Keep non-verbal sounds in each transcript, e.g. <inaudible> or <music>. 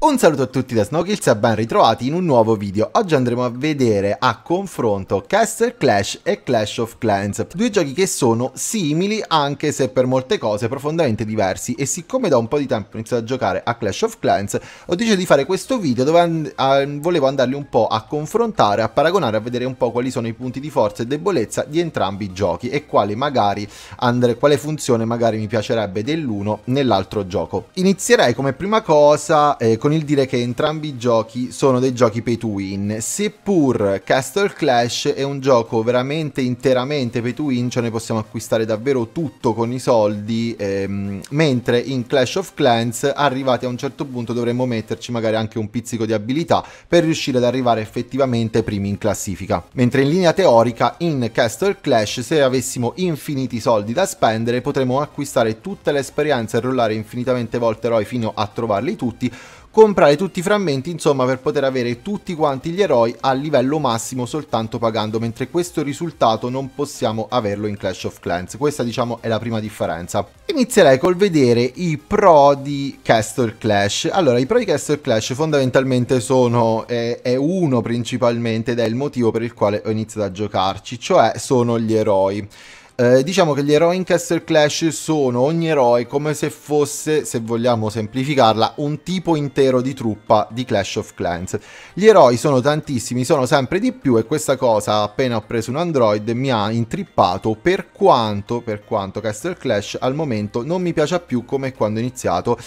Un saluto a tutti da Snowkills e ben ritrovati in un nuovo video. Oggi andremo a vedere a confronto Castle Clash e Clash of Clans, due giochi che sono simili anche se per molte cose profondamente diversi e siccome da un po' di tempo ho iniziato a giocare a Clash of Clans ho deciso di fare questo video dove and uh, volevo andarli un po' a confrontare, a paragonare, a vedere un po' quali sono i punti di forza e debolezza di entrambi i giochi e quale magari quale funzione magari mi piacerebbe dell'uno nell'altro gioco. Inizierei come prima cosa eh, con con il dire che entrambi i giochi sono dei giochi pay to win, seppur Castle Clash è un gioco veramente interamente pay to win, cioè noi possiamo acquistare davvero tutto con i soldi, ehm, mentre in Clash of Clans arrivati a un certo punto dovremmo metterci magari anche un pizzico di abilità per riuscire ad arrivare effettivamente primi in classifica. Mentre in linea teorica in Castle Clash se avessimo infiniti soldi da spendere potremmo acquistare tutte le esperienze e rollare infinitamente volte eroi fino a trovarli tutti comprare tutti i frammenti insomma per poter avere tutti quanti gli eroi a livello massimo soltanto pagando mentre questo risultato non possiamo averlo in Clash of Clans questa diciamo è la prima differenza inizierei col vedere i pro di Castle Clash allora i pro di Castle Clash fondamentalmente sono eh, è uno principalmente ed è il motivo per il quale ho iniziato a giocarci cioè sono gli eroi eh, diciamo che gli eroi in Castle Clash sono ogni eroe come se fosse, se vogliamo semplificarla, un tipo intero di truppa di Clash of Clans. Gli eroi sono tantissimi, sono sempre di più e questa cosa appena ho preso un Android mi ha intrippato per quanto, per quanto Castle Clash al momento non mi piace più come quando ho iniziato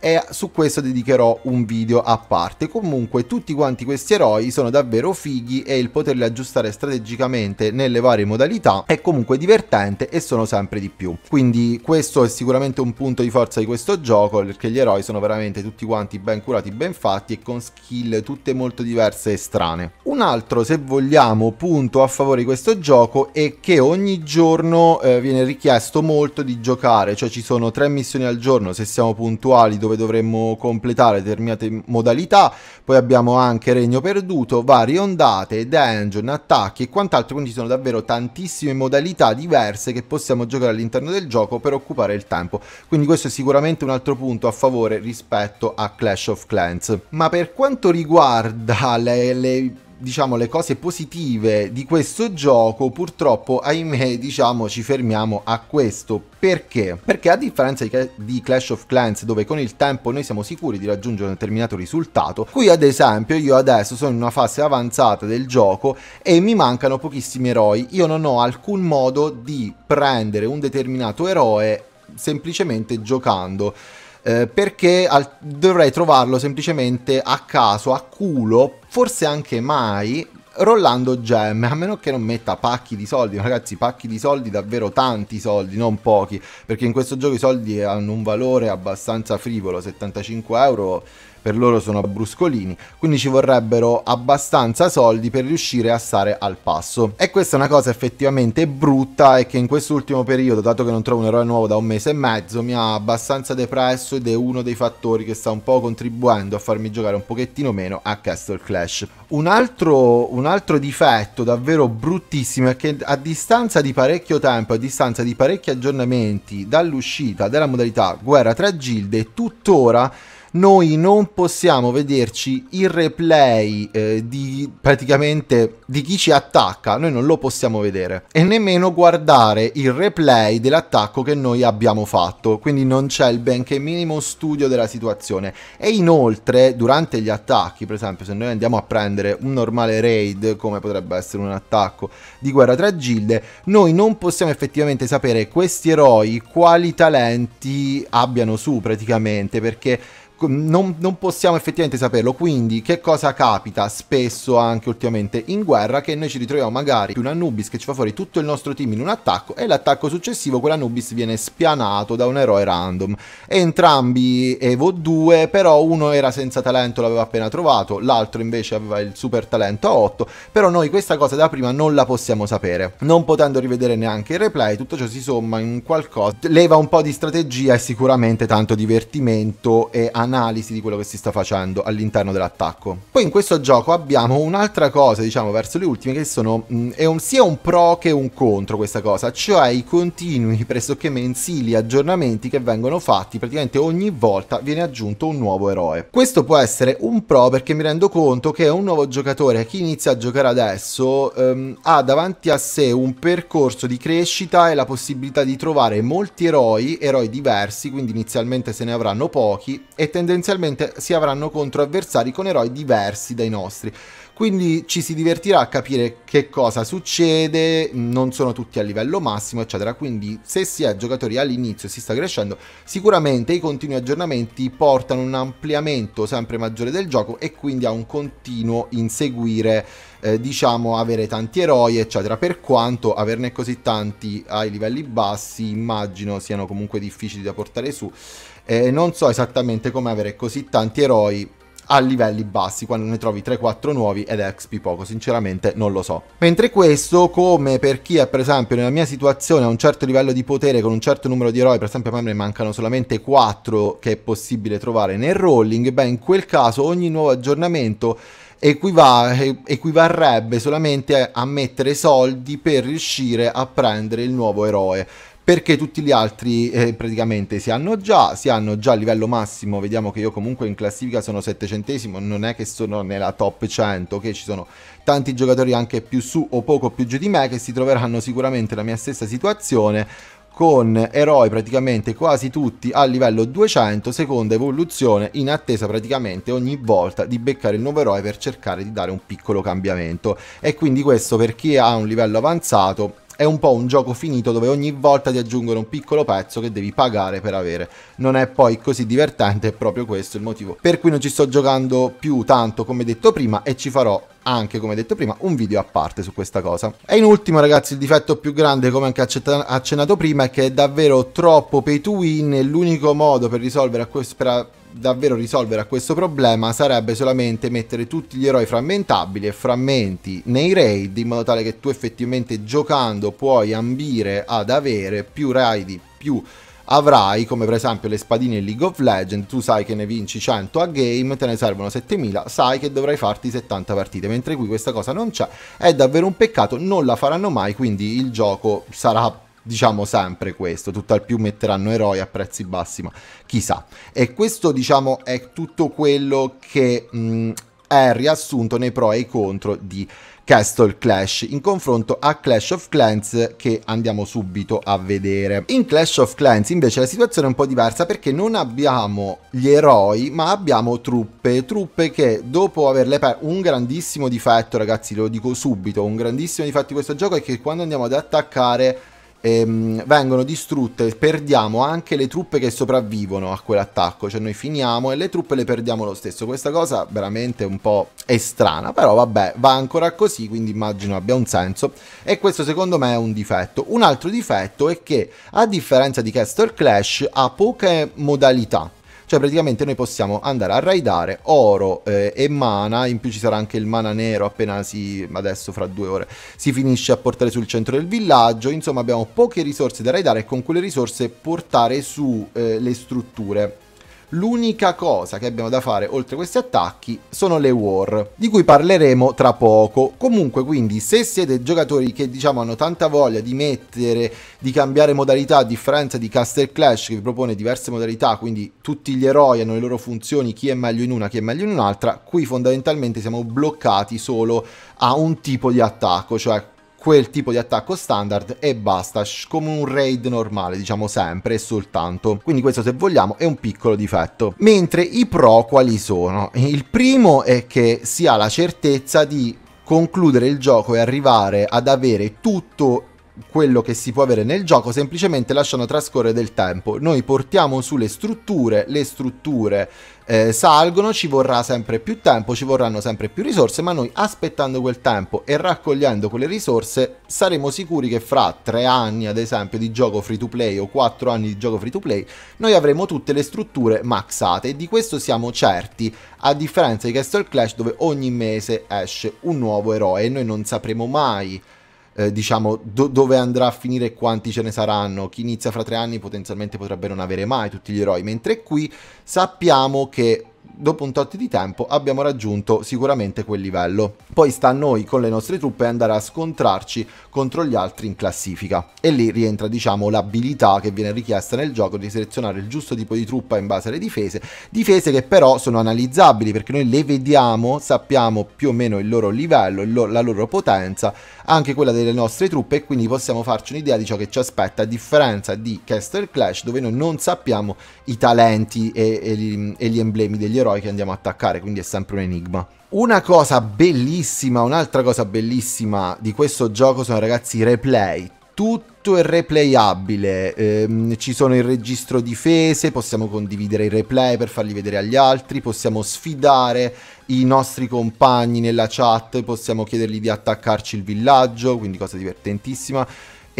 e su questo dedicherò un video a parte. Comunque tutti quanti questi eroi sono davvero fighi e il poterli aggiustare strategicamente nelle varie modalità è comunque divertente e sono sempre di più. Quindi questo è sicuramente un punto di forza di questo gioco perché gli eroi sono veramente tutti quanti ben curati, ben fatti e con skill tutte molto diverse e strane. Un altro se vogliamo punto a favore di questo gioco è che ogni giorno eh, viene richiesto molto di giocare, cioè ci sono tre missioni al giorno, se siamo puntuali dove dove dovremmo completare determinate modalità, poi abbiamo anche Regno Perduto, varie ondate, dungeon, attacchi e quant'altro, quindi sono davvero tantissime modalità diverse che possiamo giocare all'interno del gioco per occupare il tempo, quindi questo è sicuramente un altro punto a favore rispetto a Clash of Clans. Ma per quanto riguarda le, le diciamo, le cose positive di questo gioco, purtroppo, ahimè, diciamo, ci fermiamo a questo. Perché? Perché a differenza di Clash of Clans, dove con il tempo noi siamo sicuri di raggiungere un determinato risultato, qui ad esempio io adesso sono in una fase avanzata del gioco e mi mancano pochissimi eroi. Io non ho alcun modo di prendere un determinato eroe semplicemente giocando. Eh, perché al- dovrei trovarlo semplicemente a caso, a culo, forse anche mai, rollando gemme, a meno che non metta pacchi di soldi, ragazzi, pacchi di soldi, davvero tanti soldi, non pochi, perché in questo gioco i soldi hanno un valore abbastanza frivolo, 75 euro per loro sono bruscolini, quindi ci vorrebbero abbastanza soldi per riuscire a stare al passo. E questa è una cosa effettivamente brutta e che in quest'ultimo periodo, dato che non trovo un eroe nuovo da un mese e mezzo, mi ha abbastanza depresso ed è uno dei fattori che sta un po' contribuendo a farmi giocare un pochettino meno a Castle Clash. Un altro, un altro difetto davvero bruttissimo è che a distanza di parecchio tempo, a distanza di parecchi aggiornamenti dall'uscita della modalità guerra tra gilde, tuttora noi non possiamo vederci il replay eh, di praticamente di chi ci attacca, noi non lo possiamo vedere e nemmeno guardare il replay dell'attacco che noi abbiamo fatto, quindi non c'è il benché minimo studio della situazione e inoltre durante gli attacchi, per esempio se noi andiamo a prendere un normale raid come potrebbe essere un attacco di guerra tra gilde, noi non possiamo effettivamente sapere questi eroi quali talenti abbiano su praticamente perché non, non, possiamo effettivamente saperlo. Quindi, che cosa capita spesso anche ultimamente in guerra? Che noi ci ritroviamo magari un Anubis che ci fa fuori tutto il nostro team in un attacco e l'attacco successivo, quell'Anubis viene spianato da un eroe random. Entrambi Evo 2, però uno era senza talento, l'aveva appena trovato, l'altro invece aveva il super talento a 8. Però noi questa cosa da prima non la possiamo sapere. Non potendo rivedere neanche il replay, tutto ciò si somma in qualcosa. Leva un po' di strategia e sicuramente tanto divertimento e anche analisi di quello che si sta facendo all'interno dell'attacco. Poi in questo gioco abbiamo un'altra cosa, diciamo, verso le ultime, che sono, mh, mm, è un, sia un pro che un contro questa cosa, cioè i continui, <laughs> pressoché mensili, aggiornamenti che vengono fatti, praticamente ogni volta viene aggiunto un nuovo eroe. Questo può essere un pro perché mi rendo conto che un nuovo giocatore, chi inizia a giocare adesso, ehm, ha davanti a sé un percorso di crescita e la possibilità di trovare molti eroi, eroi diversi, quindi inizialmente se ne avranno pochi, e tendenzialmente tendenzialmente si avranno contro avversari con eroi diversi dai nostri. Quindi ci si divertirà a capire che cosa succede, non sono tutti a livello massimo, eccetera. Quindi se si è giocatori all'inizio e si sta crescendo, sicuramente i continui aggiornamenti portano un ampliamento sempre maggiore del gioco e quindi a un continuo inseguire, eh, diciamo, avere tanti eroi, eccetera. Per quanto averne così tanti ai livelli bassi, immagino siano comunque difficili da portare su eh, non so esattamente come avere così tanti eroi a livelli bassi quando ne trovi 3-4 nuovi ed XP poco, sinceramente non lo so. Mentre questo, come per chi è per esempio nella mia situazione a un certo livello di potere con un certo numero di eroi, per esempio a me ne mancano solamente 4 che è possibile trovare nel rolling, beh in quel caso ogni nuovo aggiornamento equivarrebbe solamente a mettere soldi per riuscire a prendere il nuovo eroe perché tutti gli altri eh, praticamente si hanno già, si hanno già a livello massimo, vediamo che io comunque in classifica sono settecentesimo, non è che sono nella top 100, che okay? ci sono tanti giocatori anche più su o poco più giù di me che si troveranno sicuramente nella mia stessa situazione con eroi praticamente quasi tutti a livello 200, seconda evoluzione, in attesa praticamente ogni volta di beccare il nuovo eroe per cercare di dare un piccolo cambiamento. E quindi questo per chi ha un livello avanzato è un po' un gioco finito dove ogni volta ti aggiungono un piccolo pezzo che devi pagare per avere. Non è poi così divertente, è proprio questo il motivo per cui non ci sto giocando più tanto come detto prima e ci farò anche come detto prima un video a parte su questa cosa e in ultimo ragazzi il difetto più grande come anche accennato prima è che è davvero troppo pay to win e l'unico modo per risolvere a questo per davvero risolvere a questo problema sarebbe solamente mettere tutti gli eroi frammentabili e frammenti nei raid in modo tale che tu effettivamente giocando puoi ambire ad avere più raidi più avrai come per esempio le spadine in League of Legends, tu sai che ne vinci 100 a game, te ne servono 7000, sai che dovrai farti 70 partite, mentre qui questa cosa non c'è, è davvero un peccato, non la faranno mai, quindi il gioco sarà diciamo sempre questo, tutt'al più metteranno eroi a prezzi bassi, ma chissà. E questo diciamo è tutto quello che mh, è riassunto nei pro e i contro di Castle Clash in confronto a Clash of Clans che andiamo subito a vedere. In Clash of Clans invece la situazione è un po' diversa perché non abbiamo gli eroi ma abbiamo truppe, truppe che dopo averle perse un grandissimo difetto ragazzi lo dico subito, un grandissimo difetto di questo gioco è che quando andiamo ad attaccare ehm, vengono distrutte, perdiamo anche le truppe che sopravvivono a quell'attacco, cioè noi finiamo e le truppe le perdiamo lo stesso. Questa cosa veramente un po' è strana, però vabbè, va ancora così, quindi immagino abbia un senso e questo secondo me è un difetto. Un altro difetto è che a differenza di Castle Clash ha poche modalità cioè praticamente noi possiamo andare a raidare oro eh, e mana, in più ci sarà anche il mana nero appena si, adesso fra due ore, si finisce a portare sul centro del villaggio, insomma abbiamo poche risorse da raidare e con quelle risorse portare su eh, le strutture L'unica cosa che abbiamo da fare oltre questi attacchi sono le war, di cui parleremo tra poco. Comunque quindi se siete giocatori che diciamo hanno tanta voglia di mettere, di cambiare modalità a differenza di Caster Clash che vi propone diverse modalità, quindi tutti gli eroi hanno le loro funzioni, chi è meglio in una, chi è meglio in un'altra, qui fondamentalmente siamo bloccati solo a un tipo di attacco, cioè quel tipo di attacco standard e basta, come un raid normale, diciamo sempre e soltanto. Quindi questo se vogliamo è un piccolo difetto. Mentre i pro quali sono? Il primo è che si ha la certezza di concludere il gioco e arrivare ad avere tutto quello che si può avere nel gioco semplicemente lasciando trascorrere del tempo. Noi portiamo su le strutture, le strutture eh, salgono, ci vorrà sempre più tempo, ci vorranno sempre più risorse, ma noi aspettando quel tempo e raccogliendo quelle risorse saremo sicuri che fra tre anni ad esempio di gioco free to play o quattro anni di gioco free to play noi avremo tutte le strutture maxate e di questo siamo certi, a differenza di Castle Clash dove ogni mese esce un nuovo eroe e noi non sapremo mai eh, diciamo do- dove andrà a finire e quanti ce ne saranno. Chi inizia fra tre anni potenzialmente potrebbe non avere mai tutti gli eroi, mentre qui sappiamo che dopo un tot di tempo abbiamo raggiunto sicuramente quel livello. Poi sta a noi con le nostre truppe andare a scontrarci contro gli altri in classifica e lì rientra diciamo l'abilità che viene richiesta nel gioco di selezionare il giusto tipo di truppa in base alle difese, difese che però sono analizzabili perché noi le vediamo, sappiamo più o meno il loro livello, il lo la loro potenza, anche quella delle nostre truppe e quindi possiamo farci un'idea di ciò che ci aspetta a differenza di Caster Clash dove noi non sappiamo i talenti e, e, e gli emblemi degli eroi eroi che andiamo a attaccare, quindi è sempre un enigma. Una cosa bellissima, un'altra cosa bellissima di questo gioco sono ragazzi i replay. Tutto è replayabile, ehm, ci sono il registro difese, possiamo condividere i replay per farli vedere agli altri, possiamo sfidare i nostri compagni nella chat, possiamo chiedergli di attaccarci il villaggio, quindi cosa divertentissima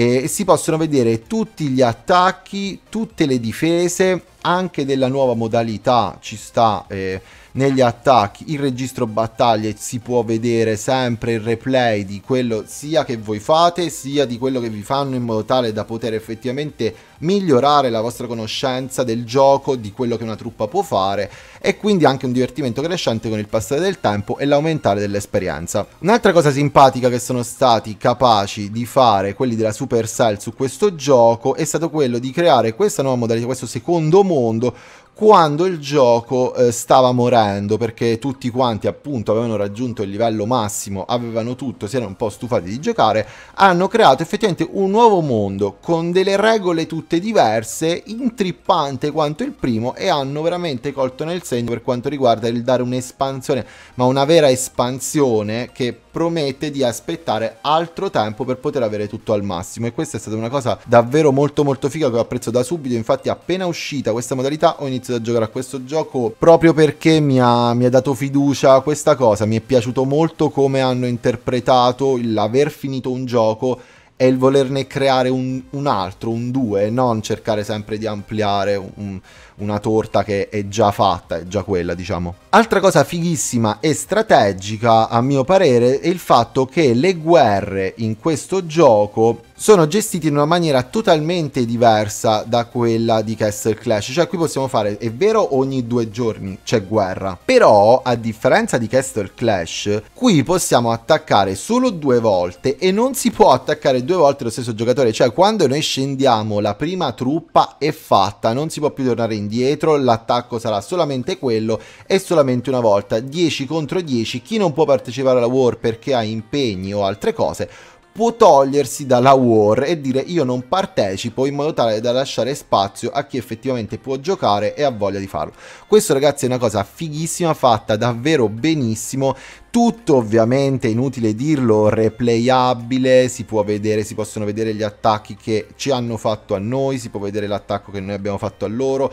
eh, e si possono vedere tutti gli attacchi, tutte le difese, anche della nuova modalità ci sta eh, negli attacchi, il registro battaglie si può vedere sempre il replay di quello sia che voi fate sia di quello che vi fanno in modo tale da poter effettivamente migliorare la vostra conoscenza del gioco, di quello che una truppa può fare e quindi anche un divertimento crescente con il passare del tempo e l'aumentare dell'esperienza. Un'altra cosa simpatica che sono stati capaci di fare quelli della Supercell su questo gioco è stato quello di creare questa nuova modalità, questo secondo mondo quando il gioco eh, stava morendo perché tutti quanti appunto avevano raggiunto il livello massimo, avevano tutto, si erano un po' stufati di giocare, hanno creato effettivamente un nuovo mondo con delle regole tutte tutte diverse, intrippante quanto il primo e hanno veramente colto nel segno per quanto riguarda il dare un'espansione, ma una vera espansione che promette di aspettare altro tempo per poter avere tutto al massimo e questa è stata una cosa davvero molto molto figa che ho apprezzato da subito infatti appena uscita questa modalità ho iniziato a giocare a questo gioco proprio perché mi ha, mi ha dato fiducia a questa cosa mi è piaciuto molto come hanno interpretato l'aver finito un gioco è il volerne creare un, un altro, un due, non cercare sempre di ampliare un, una torta che è già fatta, è già quella, diciamo. Altra cosa fighissima e strategica, a mio parere, è il fatto che le guerre in questo gioco sono gestite in una maniera totalmente diversa da quella di Castle Clash. Cioè qui possiamo fare, è vero, ogni due giorni c'è guerra. Però, a differenza di Castle Clash, qui possiamo attaccare solo due volte e non si può attaccare due volte lo stesso giocatore. Cioè quando noi scendiamo la prima truppa è fatta, non si può più tornare indietro indietro, l'attacco sarà solamente quello e solamente una volta, 10 contro 10, chi non può partecipare alla war perché ha impegni o altre cose può togliersi dalla war e dire io non partecipo in modo tale da lasciare spazio a chi effettivamente può giocare e ha voglia di farlo. Questo ragazzi è una cosa fighissima fatta davvero benissimo, tutto ovviamente inutile dirlo, replayabile, si può vedere, si possono vedere gli attacchi che ci hanno fatto a noi, si può vedere l'attacco che noi abbiamo fatto a loro,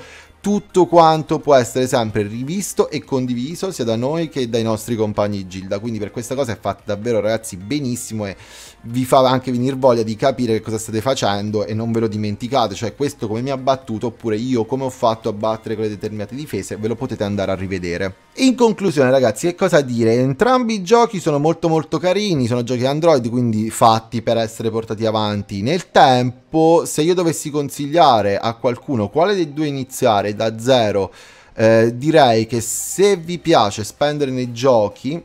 tutto quanto può essere sempre rivisto e condiviso sia da noi che dai nostri compagni di Gilda. Quindi per questa cosa è fatta davvero ragazzi benissimo e vi fa anche venire voglia di capire che cosa state facendo e non ve lo dimenticate, cioè questo come mi ha battuto oppure io come ho fatto a battere quelle determinate difese, ve lo potete andare a rivedere. In conclusione ragazzi che cosa dire? Entrambi i giochi sono molto molto carini, sono giochi Android quindi fatti per essere portati avanti nel tempo. Se io dovessi consigliare a qualcuno quale dei due iniziare da zero eh, direi che se vi piace spendere nei giochi,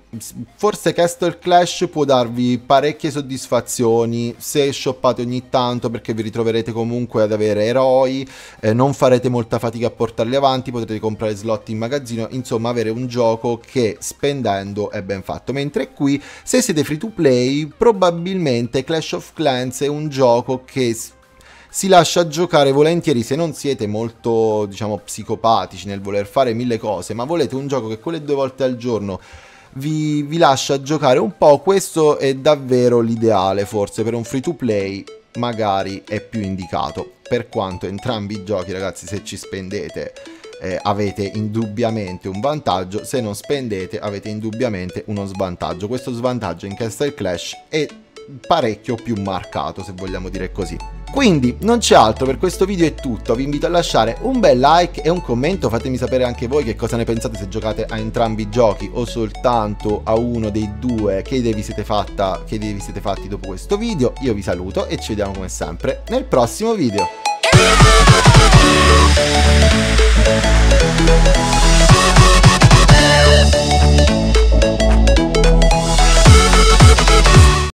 forse Castle Clash può darvi parecchie soddisfazioni se shoppate ogni tanto perché vi ritroverete comunque ad avere eroi, eh, non farete molta fatica a portarli avanti, potrete comprare slot in magazzino, insomma avere un gioco che spendendo è ben fatto. Mentre qui, se siete free to play, probabilmente Clash of Clans è un gioco che si lascia giocare volentieri se non siete molto, diciamo, psicopatici nel voler fare mille cose, ma volete un gioco che quelle due volte al giorno vi, vi lascia giocare un po', questo è davvero l'ideale forse per un free to play magari è più indicato per quanto entrambi i giochi ragazzi se ci spendete eh, avete indubbiamente un vantaggio, se non spendete avete indubbiamente uno svantaggio. Questo svantaggio in Castle Clash è parecchio più marcato, se vogliamo dire così. Quindi non c'è altro, per questo video è tutto, vi invito a lasciare un bel like e un commento, fatemi sapere anche voi che cosa ne pensate se giocate a entrambi i giochi o soltanto a uno dei due, che idee vi siete, fatta, che vi siete fatti dopo questo video, io vi saluto e ci vediamo come sempre nel prossimo video.